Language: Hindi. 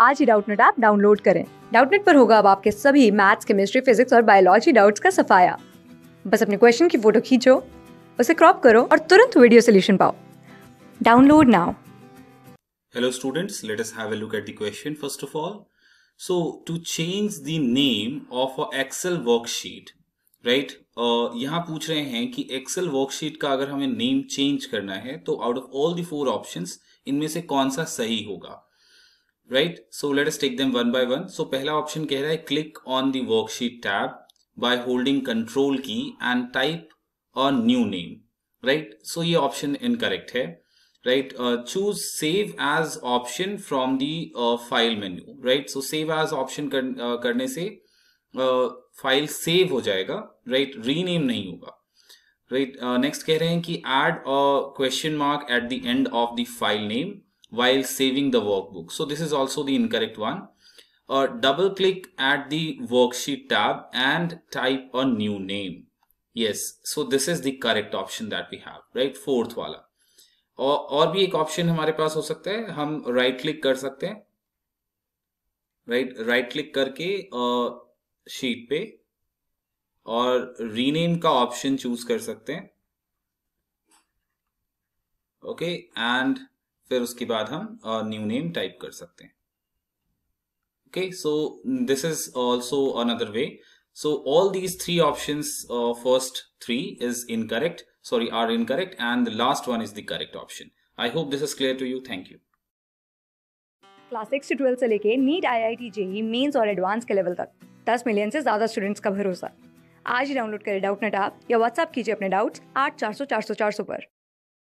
आज ही डाउटनेट ऐप डाउनलोड करें डाउटनेट पर होगा अब आपके सभी मैथ्स केमिस्ट्री फिजिक्स और बायोलॉजी डाउट्स का सफाया बस अपने क्वेश्चन की फोटो खींचो उसे क्रॉप करो और तुरंत वीडियो सोल्यूशन पाओ download now hello students let us have a look at the question first of all so to change the name of a excel worksheet right यहाँ पूछ रहे हैं कि एक्सेल वर्कशीट का अगर हमें नेम चेंज करना है तो out of all the four options इनमें से कौन सा सही होगा right so let's take them one by one so पहला ऑप्शन कह रहा है click on the worksheet tab by holding control key and type a new name right so ये ऑप्शन इनकरेक्ट है right choose save as option from the file menu right so save as option करने से फाइल uh, सेव हो जाएगा राइट right? रीनेम नहीं होगा राइट right? नेक्स्ट uh, कह रहे हैं कि add a question mark at the end of the file name while saving the workbook. So this is also the incorrect one. Uh, double click at the worksheet tab and type a new name. Yes, so this is the correct option that we have, right? Fourth wala. Or, और और भी एक ऑप्शन हमारे पास हो सकता है हम राइट क्लिक कर सकते Right, right right click uh, sheet pe. और रीनेम का ऑप्शन चूज कर सकते हैं ओके एंड फिर उसके बाद हम न्यू नेम टाइप कर सकते हैं okay so this is also another way so all these three option first three is incorrect sorry are incorrect and last one is the correct option I hope this is clear to you thank you class six twelfth से लेके NEET I I T JEE mains और एडवांस के लेवल तक दस मिलियन से ज्यादा स्टूडेंट्स का भरोसा आज ही डाउनलोड करें डाउट नेट या व्हाट्सअप कीजिए अपने डाउट्स आठ चार सौ चार सौ चार सौ पर